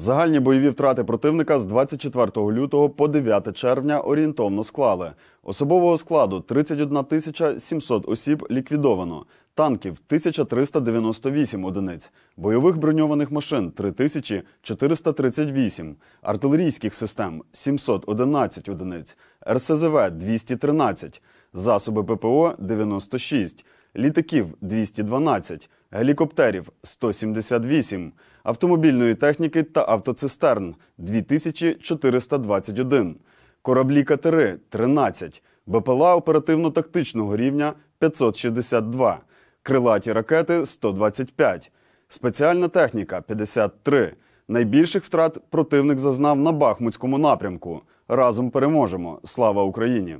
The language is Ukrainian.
Загальні бойові втрати противника з 24 лютого по 9 червня орієнтовно склали. Особового складу 31 тисяча 700 осіб ліквідовано, танків 1398 одиниць, бойових броньованих машин 3438, артилерійських систем 711 одиниць, РСЗВ 213, засоби ППО 96, літаків 212, гелікоптерів 178, автомобільної техніки та автоцистерн 2421, кораблі катери 13, БПЛА оперативно-тактичного рівня 562, крилаті ракети 125, спеціальна техніка 53. Найбільших втрат противник зазнав на Бахмутському напрямку. Разом переможемо. Слава Україні!